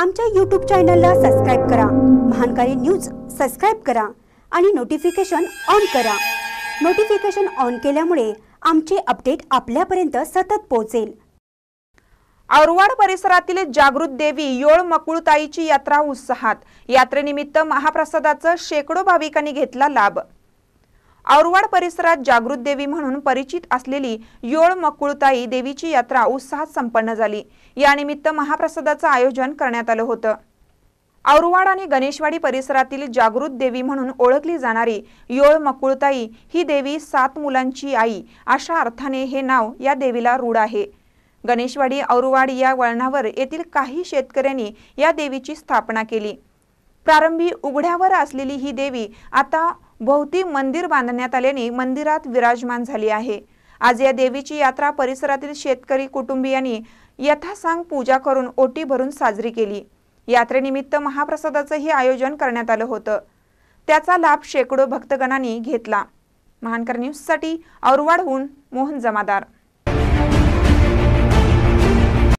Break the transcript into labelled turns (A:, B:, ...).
A: आमच्या यूट्यूब चॅनलला सबस्क्राईब करा महानकारी न्यूज सबस्क्राईब करा आणि नोटिफिकेशन ऑन करा नोटिफिकेशन ऑन केल्यामुळे आमचे अपडेट
B: आपल्यापर्यंत सतत पोहोचेल औरवाड परिसरातील जागृत देवी योळ मकुळताईची यात्रा उत्साहात यात्रेनिमित्त महाप्रसादाचं शेकडो भाविकांनी घेतला लाभ औरवाड परिसरात जागृत देवी म्हणून परिचित असलेली योळ मकुळताई देवीची यात्रा उत्साहात संपन्न झाली यानिमित्त महाप्रसादाचं आयोजन करण्यात आलं होतं औरवाड आणि गणेशवाडी परिसरातील जागृत देवी म्हणून ओळखली जाणारी योळ मकुळताई ही देवी सात मुलांची आई अशा अर्थाने हे नाव या देवीला रूढ आहे गणेशवाडी औरवाड या वळणावर येथील काही शेतकऱ्यांनी या देवीची स्थापना केली प्रारंभी उघड्यावर असलेली ही देवी आता भोवती मंदिर बांधण्यात आल्याने मंदिरात विराजमान झाली आहे आज या देवीची यात्रा परिसरातील शेतकरी कुटुंबियांनी यथासांग पूजा करून ओटी भरून साजरी केली यात्रेनिमित्त महाप्रसादाचंही आयोजन करण्यात आलं होतं त्याचा लाभ शेकडो भक्तगणांनी घेतला महानकर न्यूजसाठी औरवाडहून मोहन जमादार